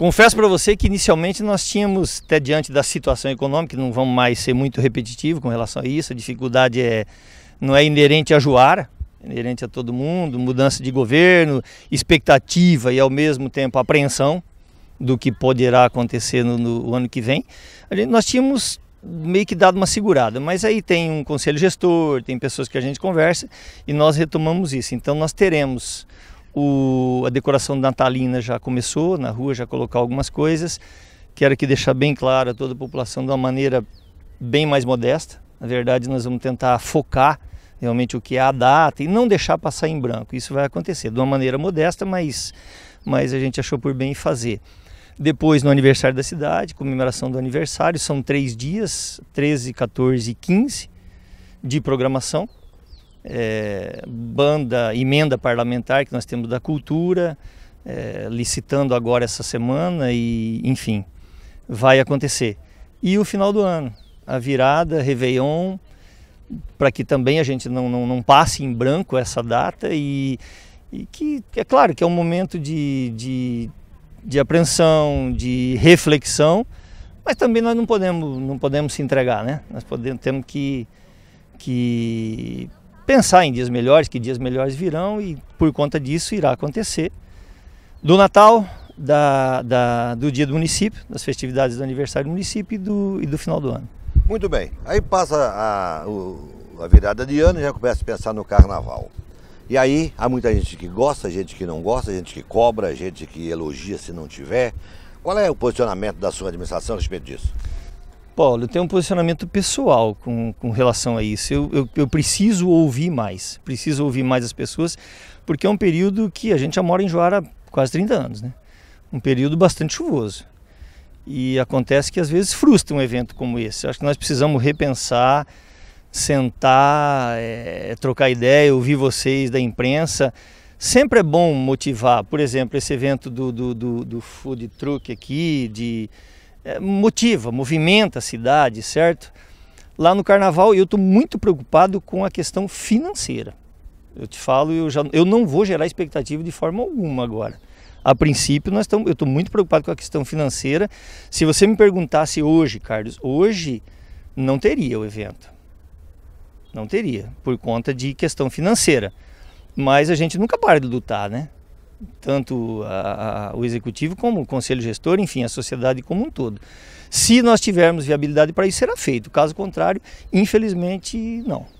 Confesso para você que inicialmente nós tínhamos, até diante da situação econômica, não vamos mais ser muito repetitivo com relação a isso, a dificuldade é, não é inerente a Juara, é inerente a todo mundo, mudança de governo, expectativa e ao mesmo tempo apreensão do que poderá acontecer no, no ano que vem. Gente, nós tínhamos meio que dado uma segurada, mas aí tem um conselho gestor, tem pessoas que a gente conversa e nós retomamos isso. Então nós teremos o, a decoração natalina já começou, na rua já colocar algumas coisas. Quero aqui deixar bem claro a toda a população de uma maneira bem mais modesta. Na verdade, nós vamos tentar focar realmente o que é a data e não deixar passar em branco. Isso vai acontecer de uma maneira modesta, mas, mas a gente achou por bem fazer. Depois, no aniversário da cidade, comemoração do aniversário, são três dias, 13, 14 e 15 de programação é, banda, emenda parlamentar que nós temos da cultura, é, licitando agora essa semana e, enfim, vai acontecer. E o final do ano, a virada, Réveillon, para que também a gente não, não, não, passe em branco essa data e, e, que é claro que é um momento de, de, de apreensão, de reflexão, mas também nós não podemos, não podemos se entregar, né? Nós podemos, temos que, que pensar em dias melhores, que dias melhores virão e por conta disso irá acontecer. Do Natal, da, da, do dia do município, das festividades do aniversário do município e do, e do final do ano. Muito bem, aí passa a, a virada de ano e já começa a pensar no carnaval. E aí há muita gente que gosta, gente que não gosta, gente que cobra, gente que elogia se não tiver. Qual é o posicionamento da sua administração a respeito disso? Paulo, eu tenho um posicionamento pessoal com, com relação a isso. Eu, eu, eu, preciso ouvir mais, preciso ouvir mais as pessoas, porque é um período que a gente já mora em Joara há quase 30 anos, né? Um período bastante chuvoso. E acontece que às vezes frustra um evento como esse. acho que nós precisamos repensar, sentar, é, trocar ideia, ouvir vocês da imprensa. Sempre é bom motivar, por exemplo, esse evento do, do, do, do food truck aqui, de é, motiva, movimenta a cidade, certo? Lá no carnaval eu estou muito preocupado com a questão financeira. Eu te falo, eu, já, eu não vou gerar expectativa de forma alguma agora. A princípio, nós tamo, eu estou muito preocupado com a questão financeira. Se você me perguntasse hoje, Carlos, hoje não teria o evento. Não teria, por conta de questão financeira. Mas a gente nunca para de lutar, né? tanto a, a, o executivo como o conselho gestor, enfim, a sociedade como um todo. Se nós tivermos viabilidade para isso, será feito. Caso contrário, infelizmente, não.